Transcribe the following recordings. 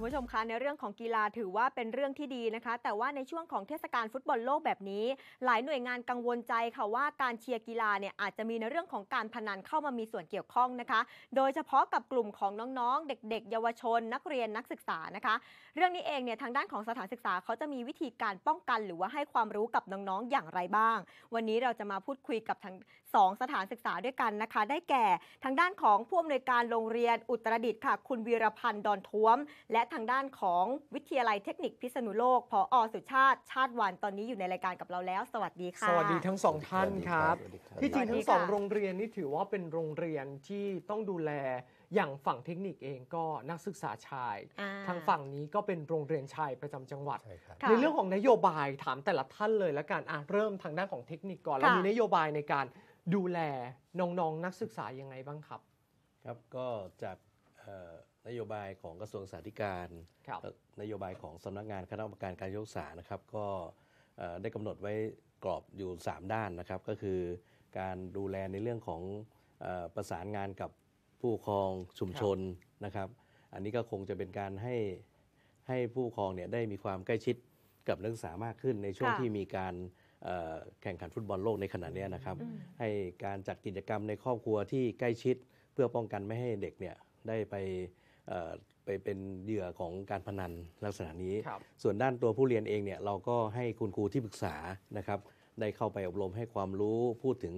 คุณผู้ชมคะในเรื่องของกีฬาถือว่าเป็นเรื่องที่ดีนะคะ แต่ว่าในช่วงของเทศกาลฟุตบอลโลกแบบนี้หลายหน่วยงานกังวลใจค่ะว่า การเชียร์กีฬาเนี่ยอาจจะมีในเรื่องของการพนันเข้ามามีส่วนเกี่ยวข้องนะคะ โดยเฉพาะกับกลุ่มของน้อง ๆ เด็ก ๆ เยาวชนนักเรียนนักศึกษานะคะ เรื่องนี้เองเนี่ยทางด้านของสถานศึกษาเขาจะมีวิธีการป้องกัน หรือว่าให้ความรู้กับน้องๆอย่างไรบ้าง วันนี้เราจะมาพูดคุยกับทั้งสองสถานศึกษาด้วยกันนะคะ ได้แก่ทางด้านของผู้อำนวยการโรงเรียนอุตรดิตถ์ค่ะคุณวีรพันธ์ดอนท้วม และทางด้านของวิทยาลัยเทคนิคพิษณุโลกผออสุชาติ ชาติวันตอนนี้อยู่ในรายการกับเราแล้ว สวัสดีค่ะ สวัสดีทั้งสองท่านครับ ที่จริงทั้งสองโรงเรียนนี่ถือว่าเป็นโรงเรียนที่ต้องดูแลอย่างฝั่งเทคนิคเองก็นักศึกษาชาย ทางฝั่งนี้ก็เป็นโรงเรียนชายประจำจังหวัด ในเรื่องของนโยบายถามแต่ละท่านเลยละกันอ่ะเริ่มทางด้านของเทคนิคก่อนแล้วมีนโยบายในการดูแลน้องๆนนักศึกษายังไงบ้างครับ ครับก็จากนโยบายของกระทรวงสาธารณสุขนโยบายของสำนักงานคณะกรรมการการยกษานะครับ ก็ได้กำหนดไว้กรอบอยู่ 3 ด้านนะครับ ก็คือ การดูแลในเรื่องของประสานงานกับผู้ครองชุมชนนะครับ อันนี้ก็คงจะเป็นการให้ให้ผู้ครองเนี่ยได้มีความใกล้ชิดกับนักศึกษามากขึ้นในช่วงที่มีการแข่งขันฟุตบอลโลกในขณะนี้นะครับ ให้การจัดกิจกรรมในครอบครัวที่ใกล้ชิดเพื่อป้องกันไม่ให้เด็กเนี่ยได้ไปไปเป็นเหยื่อของการพนันลักษณะนี้ ส่วนด้านตัวผู้เรียนเองเนี่ยเราก็ให้คุณครูที่ปรึกษานะครับได้เข้าไปอบรมให้ความรู้พูดถึง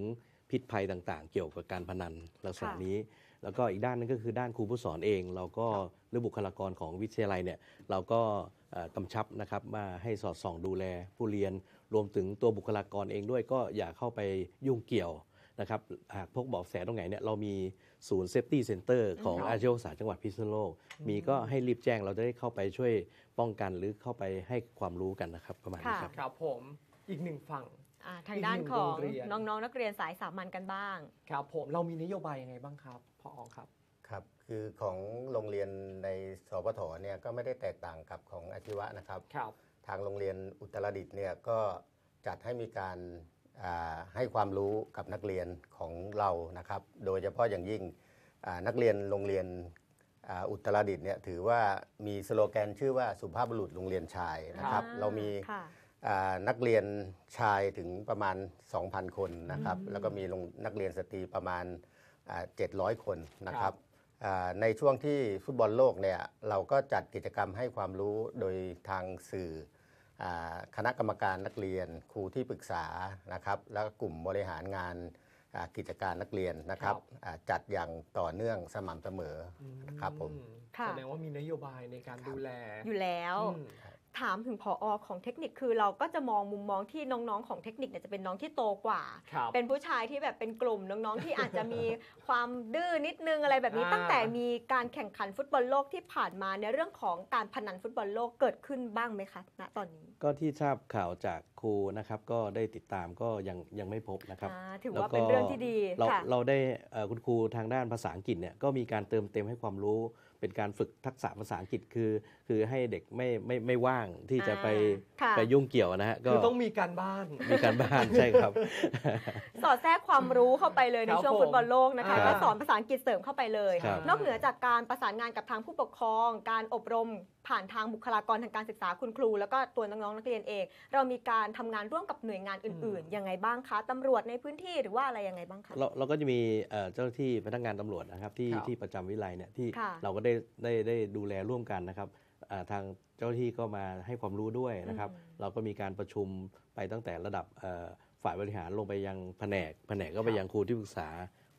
พิษภัยต่างๆ เกี่ยวกับการพนันลักษณะนี้ แล้วก็อีกด้านนึงก็คือด้านครูผู้สอนเอง เราก็หรือบุคลากรของวิทยาลัยเนี่ยเราก็กำชับนะครับมาให้สอดส่อง ดูแลผู้เรียนรวมถึงตัวบุคลากรเองด้วยก็อย่าเข้าไปยุ่งเกี่ยวนะครับหากพบเบาะแสตรงไหนเนี่ยเรามีศูนย์เซฟตี้เซ็นเตอร์ของอาชีวศึกษาจังหวัดพิษณุโลก มีก็ให้รีบแจ้งเราจะได้เข้าไปช่วยป้องกันหรือเข้าไปให้ความรู้กันนะครับประมาณนี้ครับ ครับผมอีกหนึ่งฝั่งทางด้านของน้องๆ นักเรียนสายสามัญกันบ้าง ครับผม เรามีนโยบายยังไงบ้างครับ พออครับ ครับ คือของโรงเรียนในสพทเนี่ยก็ไม่ได้แตกต่างกับของอาชีวะนะครับครับทางโรงเรียนอุตรดิตถ์เนี่ยก็จัดให้มีการให้ความรู้กับนักเรียนของเรานะครับ โดยเฉพาะอย่างยิ่งนักเรียนโรงเรียนอุตรดิตถ์เนี่ยถือว่ามีสโลแกนชื่อว่าสุภาพบุรุษโรงเรียนชายนะครับ เรามีนักเรียนชายถึงประมาณ 2,000 คนนะครับแล้วก็มีนักเรียนสตรีประมาณ700 คนนะครับในช่วงที่ฟุตบอลโลกเนี่ยเราก็จัดกิจกรรมให้ความรู้โดยทางสื่อคณะกรรมการนักเรียน ครูที่ปรึกษานะครับแล้วก็กลุ่มบริหารงานกิจการนักเรียนนะครับจัดอย่างต่อเนื่องสม่ำเสมอนะครับผมแสดงว่ามีนโยบายในการดูแลอยู่แล้วถามถึงพออของเทคนิคคือเราก็จะมองมุมมองที่น้องๆของเทคนิคเนี่ยจะเป็นน้องที่โตกว่า เป็นผู้ชายที่แบบเป็นกลุ่มน้องๆที่อาจจะมีความดื้อนิดนึงอะไรแบบนี้ ตั้งแต่มีการแข่งขันฟุตบอลโลกที่ผ่านมาในเรื่องของการพนันฟุตบอลโลกเกิดขึ้นบ้างไหมคะณตอนนี้ ก็ที่ทราบข่าวจากครูนะครับก็ได้ติดตามก็ยังยังไม่พบนะครับถือว่าเป็นเรื่องที่ดีเราค่ะเราได้คุณครูทางด้านภาษาอังกฤษเนี่ยก็มีการเติมเต็มให้ความรู้เป็นการฝึกทักษะภาษาอังกฤษคือ คือให้เด็กไม่ไม่ไม่ว่างที่จะไปะไปยุ่งเกี่ยวนะฮะก็ต้องมีการบ้านมีการบ้านใช่ครับ สอดแทรกความรู้เข้าไปเลยในช่วงฟุตบอลโลกนะคะมก็สอนภาษาอังกฤษเสริมเข้าไปเลย นอกเหนือจากการประสานงานกับทางผู้ปกครอง การอบรมผ่านทางบุคลากรทางการศึกษาคุณครูแล้วก็ตัวน้องๆนักเรียนเอง เรามีการทำงานร่วมกับหน่วยงานอื่นๆยังไงบ้างคะตำรวจในพื้นที่หรือว่าอะไรยังไงบ้างคะเราเราก็จะมีเจ้าหน้าที่พนักงานตำรวจนะครับที่ที่ประจำวิไลเนี่ยที่เราก็ได้ได้ได้ดูแลร่วมกันนะครับทางเจ้าที่ก็มาให้ความรู้ด้วยนะครับ เราก็มีการประชุมไปตั้งแต่ระดับฝ่ายบริหารลงไปยังแผนก แผนกก็ไปยังครูที่ปรึกษา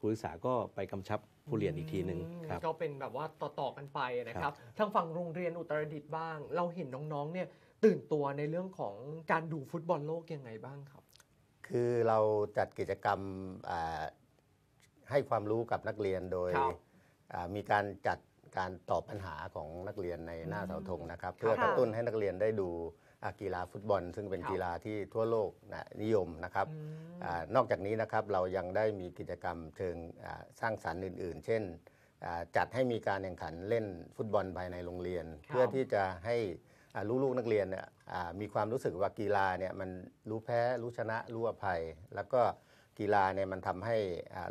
ผู้ศึกษาก็ไปกำชับผู้เรียนอีกทีหนึ่งครับก็เป็นแบบว่าต่อๆกันไปนะครับทางฝั่งโรงเรียนอุตรดิตถ์บ้าง เราเห็นน้องๆเนี่ยตื่นตัวในเรื่องของการดูฟุตบอลโลกยังไงบ้างครับ คือเราจัดกิจกรรมให้ความรู้กับนักเรียนโดยมีการจัดการตอบปัญหาของนักเรียนในหน้าเสาธงนะครับ เพื่อกระตุ้นให้นักเรียนได้ดูกีฬาฟุตบอลซึ่งเป็นกีฬาที่ทั่วโลกนะนิยมนะครับอนอกจากนี้นะครับเรายังได้มีกิจกรรมเชิงสร้างสารรค์อื่น ๆ เช่นจัดให้มีการแข่งขันเล่นฟุตบอลภายในโรงเรียน เพื่อที่จะให้ลูกๆนักเรียนเนี่ยมีความรู้สึกว่ากีฬาเนี่ยมันรู้แพ้รู้ชนะรู้อภัย แล้วก็กีฬาเนี่ยมันทำให้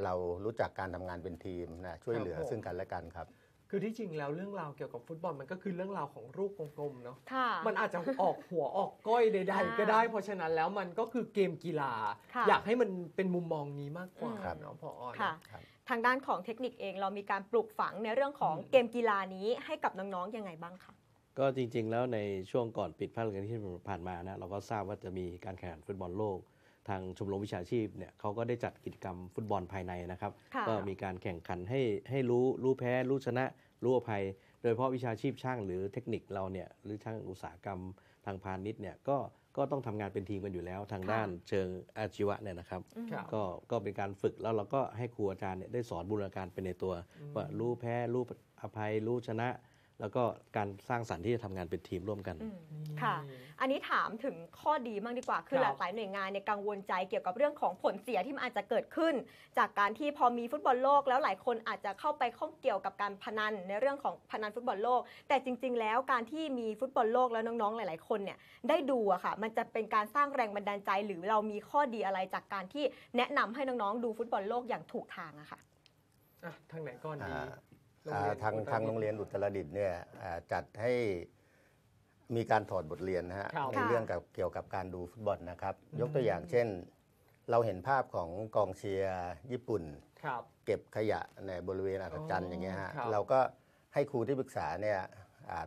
เรารู้จักการทำงานเป็นทีมนะช่วยเหลือซึ่งกันและกันครับคือที่จริงแล้วเรื่องราวเกี่ยวกับฟุตบอลมันก็คือเรื่องราวของรูปกลมๆเนาะ มันอาจจะออกหัวออกก้อยใดๆก็ได้เพราะฉะนั้นแล้วมันก็คือเกมกีฬา อยากให้มันเป็นมุมมองนี้มากกว่าเนาะพอออนทางด้านของเทคนิคเองเรามีการปลูกฝังในเรื่องของเกมกีฬานี้ให้กับน้องๆยังไงบ้างคะ ก็จริงๆแล้วในช่วงก่อนปิดภาคเรียนที่ผ่านมานะเราก็ทราบว่าจะมีการแข่งฟุตบอลโลกทางชมรมวิชาชีพเนี่ยเขาก็ได้จัดกิจกรรมฟุตบอลภายในนะครับ ก็มีการแข่งขันให้ให้รู้ รู้แพ้ รู้ชนะ รู้อภัย โดยเฉพาะวิชาชีพช่างหรือเทคนิคเราเนี่ยหรือช่างอุตสาหกรรมทางพาณิชย์เนี่ยก็ก็ต้องทำงานเป็นทีมกันอยู่แล้วทางด้านเชิงอาชีวะเนี่ยนะครับก็ก็เป็นการฝึกแล้วเราก็ให้ครูอาจารย์เนี่ยได้สอนบูรณาการไปในตัวว่ารู้แพ้รู้อภัยรู้ชนะแล้วก็การสร้างสรรค์ที่จะทำงานเป็นทีมร่วมกัน ค่ะ อันนี้ถามถึงข้อดีมากดีกว่า คือหลากหลายหน่วยงานในยกังวลใจเกี่ยวกับเรื่องของผลเสียที่มันอาจจะเกิดขึ้น จากการที่พอมีฟุตบอลโลกแล้วหลายคนอาจจะเข้าไปข้องเกี่ยวกับการพนันในเรื่องของพนันฟุตบอลโลก แต่จริง ๆ แล้วการที่มีฟุตบอลโลกแล้วน้องๆหลาย ๆคนเนี่ยได้ดูอะค่ะ มันจะเป็นการสร้างแรงบันดาลใจ หรือเรามีข้อดีอะไรจากการที่แนะนำให้น้องๆดูฟุตบอลโลกอย่างถูกทางอะค่ะอ่ะทางไหนก่อนดีทางทางโรงเรียนอุตรดิตถ์เนี่ยจัดให้มีการถอดบทเรียนนะฮะในเรื่องกับเกี่ยวกับการดูฟุตบอลนะครับ ยกตัวอย่างเช่น เราเห็นภาพของกองเชียร์ญี่ปุ่นเก็บขยะในบริเวณอัศจรรย์อย่างเงี้ยฮะเราก็ให้ครูที่ปรึกษาเนี่ย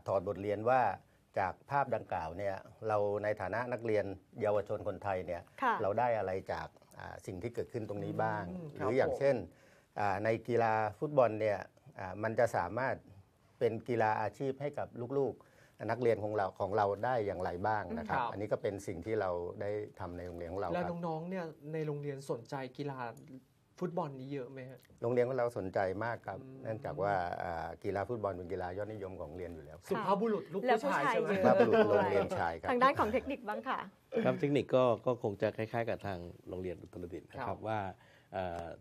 ถอดบทเรียนว่าจากภาพดังกล่าวเนี่ยเราในฐานะนักเรียนเยาวชนคนไทยเนี่ยเราได้อะไรจากสิ่งที่เกิดขึ้นตรงนี้บ้าง หรืออย่างเช่นในกีฬาฟุตบอลเนี่ยมันจะสามารถเป็นกีฬาอาชีพให้กับลูกๆ นักเรียนของเราของเราได้อย่างไรบ้างนะครับรบอันนี้ก็เป็นสิ่งที่เราได้ทำในโรงเรียนของเราแล้วน้องๆเนี่ยในโรงเรียนสนใจกีฬาฟุตบอลนี้เยอะไหมฮะโรงเรียนของเราสนใจมากครับเนื่องจากว่ากีฬาฟุตบอลเป็นกีฬายอดนิยมของเรียนอยู่แล้วสุภาพบุรุษลูกผู้ชายสุภใช่ไหมรุษโรงเรียนชายครับทางด้านของเทคนิคบ้างค่ะครับเทคนิคก็คงจะคล้ายๆ กับทางโรงเรียนอุตรดิตถ์นะครับว่า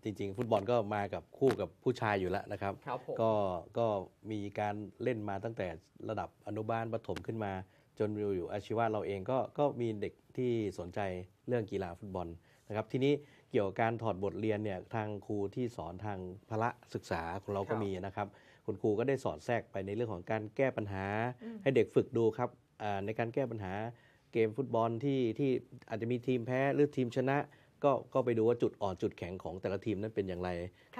จริงๆ ฟุตบอลก็มากับคู่กับผู้ชายอยู่แล้วนะครับรบก็ก็มีการเล่นมาตั้งแต่ระดับอนุบาลประถมขึ้นมาจนเราอยู่อาชีวะเราเอง ก็ก็มีเด็กที่สนใจเรื่องกีฬาฟุตบอลนะครับทีนี้เกี่ยวกับการถอดบทเรียนเนี่ยทางครูที่สอนทางพระศึกษาของเราก็มีนะครับคุณครูก็ได้สอนแทรกไปในเรื่องของการแก้ปัญหา ให้เด็กฝึกดูครับในการแก้ปัญหาเกมฟุตบอลที่ที่อาจจะมีทีมแพ้หรือทีมชนะก็ก็ไปดูว่าจุดอ่อนจุดแข็งของแต่ละทีมนั้นเป็นอย่างไร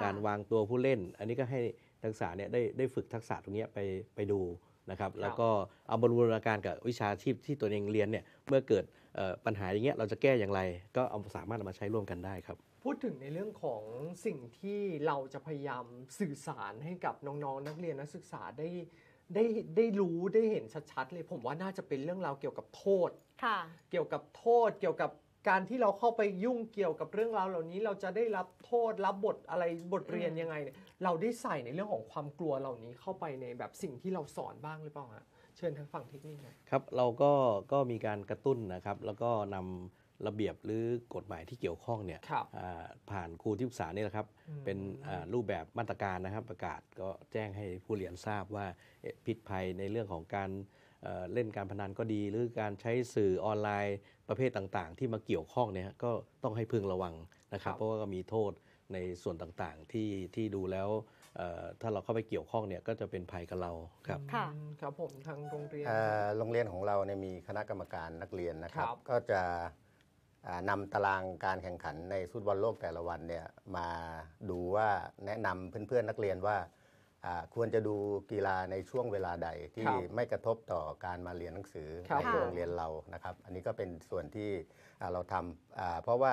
การวางตัวผู้เล่น อันนี้ก็ให้ทักษะเนี่ยได้ได้ฝึกทักษะตรงนี้ไปไปดูนะครับ แล้วก็เอาบรรลุนาการกับวิชาชีพที่ตัวเองเรียนเนี่ย เมื่อเกิดปัญหาอย่างเงี้ยเราจะแก้อย่างไร ก็เอาสามารถมาใช้ร่วมกันได้ครับ พูดถึงในเรื่องของสิ่งที่เราจะพยายามสื่อสารให้กับน้องๆนนักเรียนนักศึกษาได้ได้ได้รู้ได้เห็นชัดๆเลย ผมว่าน่าจะเป็นเรื่องราวเกี่ยวกับโทษ เกี่ยวกับโทษเกี่ยวกับการที่เราเข้าไปยุ่งเกี่ยวกับเรื่องราวเหล่านี้เราจะได้รับโทษรับบทอะไรบทเรียนยังไงเนี่ยเราได้ใส่ในเรื่องของความกลัวเหล่านี้เข้าไปในแบบสิ่งที่เราสอนบ้างหรือเปล่าฮะเชิญทางฝั่งเทคนิคหน่อยครับเราก็ก็มีการกระตุ้นนะครับ แล้วก็นำระเบียบหรือกฎหมายที่เกี่ยวข้องเนี่ยผ่านครูที่ปรึกษานี่แหละครับ เป็นรูปแบบมาตรการนะครับ ประกาศก็แจ้งให้ผู้เรียนทราบว่าผพิษภัยในเรื่องของการเล่นการพนันก็ดีหรือการใช้สื่อออนไลน์ประเภทต่างๆ ที่มาเกี่ยวข้องเนี่ยก็ต้องให้พึงระวังนะครับ เพราะว่าก็มีโทษในส่วนต่างๆที่ที่ดูแล้ว ถ้าเราเข้าไปเกี่ยวข้องเนี่ยก็จะเป็นภัยกับเราครับค่ะครับผมทางโรงเรียนโรงเรียนของเราเนี่ยมีคณะกรรมการนักเรียนนะครับ ก็จะนำตารางการแข่งขันในฟุตบอลโลกแต่ละวันเนี่ยมาดูว่าแนะนำเพื่อนๆนักเรียนว่าควรจะดูกีฬาในช่วงเวลาใดที่ไม่กระทบต่อการมาเรียนหนังสือในโรงเรียนเรา นะครับ อันนี้ก็เป็นส่วนที่เราทำ เพราะว่า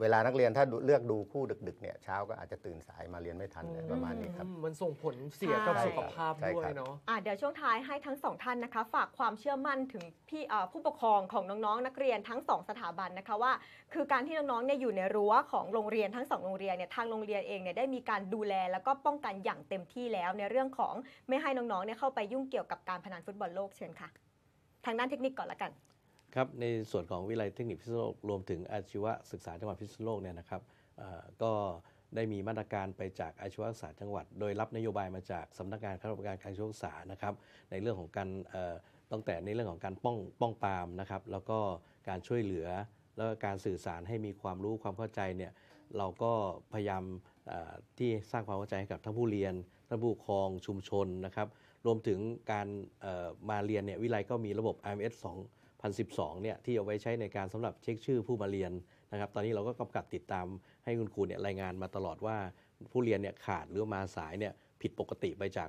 เวลานักเรียนถ้าเลือกดูคู่ดึก ๆเนี่ยเช้าก็อาจจะตื่นสายมาเรียนไม่ทันเลยประมาณนี้ครับมันส่งผลเสียกับสุขภาพด้วยเนาะะเดี๋ยวช่วงท้ายให้ทั้งสองท่านนะคะ ฝากความเชื่อมั่นถึงพี่ผู้ปกครองของน้องๆนักเรียนทั้งสองสถาบันนะคะว่า คือการที่น้องๆเนี่ยอยู่ในรั้วของโรงเรียนทั้งสองโรงเรียนเนี่ยทางโรงเรียนเองเนี่ยได้มีการดูแลแล้วก็ป้องกันอย่างเต็มที่แล้วในเรื่องของไม่ให้น้องๆเนี่ยเข้าไปยุ่งเกี่ยวกับการพนันฟุตบอลโลกเชิญค่ะ ทางด้านเทคนิคก่อนละกันครับในส่วนของวิทยาลัยเทคนิคพิษณุโลกรวมถึงอาชีวศึกษาจังหวัดพิษณุโลกเนี่ยนะครับก็ได้มีมาตรการไปจากอาชีวศึกษาจังหวัด โดยรับนโยบายมาจากสำนักงานคณะกรรมการการชวศึกษานะครับ ในเรื่องของการตั้งแต่ในเรื่องของการป้องป้องปามนะครับแล้วก็การช่วยเหลือ แล้วการสื่อสารให้มีความรู้ความเข้าใจเนี่ยเราก็พยายามที่สร้างความเข้าใจให้กับทั้งผู้เรียนทั้งผู้ปกครองชุมชนนะครับรวมถึงการมาเรียนเนี่ยวิไลก็มีระบบ IMS 2 2 0 1 2เนี่ยที่เอาไว้ใช้ในการสำหรับเช็คชื่อผู้มาเรียนนะครับตอนนี้เราก็กำกับติดตามให้คุณครูเนี่ยรายงานมาตลอดว่าผู้เรียนเนี่ยขาดหรือมาสายเนี่ยผิดปกติไปจาก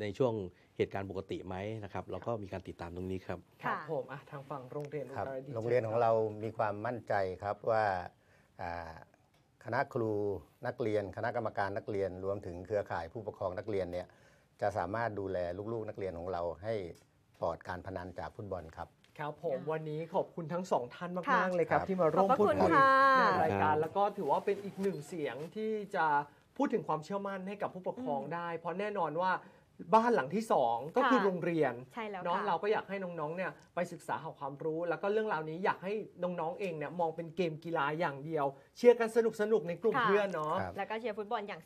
ในช่วงเหตุการณ์ปกติไหมนะครับเราก็มีการติดตามตรงนี้ครับค่ะผมอ่ะทางฝั่งโรงเรียนครับโรงเรียนของเรามีความมั่นใจครับว่า คณะครูนักเรียน คณะกรรมการนักเรียน รวมถึงเครือข่ายผู้ปกครองนักเรียนเนี่ยจะสามารถดูแลลูกๆนักเรียนของเราให้ปลอดการพนันจากฟุตบอลครับครับผมวันนี้ขอบคุณทั้งสองท่านมากๆเลยครับที่มาร่วมพูดคุยในรายการแล้วก็ถือว่าเป็นอีกหนึ่งเสียงที่จะพูดถึงความเชื่อมั่นให้กับผู้ปกครองได้ เพราะแน่นอนว่าบ้านหลังที่2ก็คือโรงเรียนเนองเราก็อยากให้น้องๆเนี่ยไปศึกษาหาความรู้ แล้วก็เรื่องราวนี้อยากให้น้องๆเองเนี่ยมองเป็นเกมกีฬาอย่างเดียว เชียร์กันสนุกสนุกในกลุ่มเพื่อนเนาะแล้วก็เชียร์ฟุตบอลอย่าง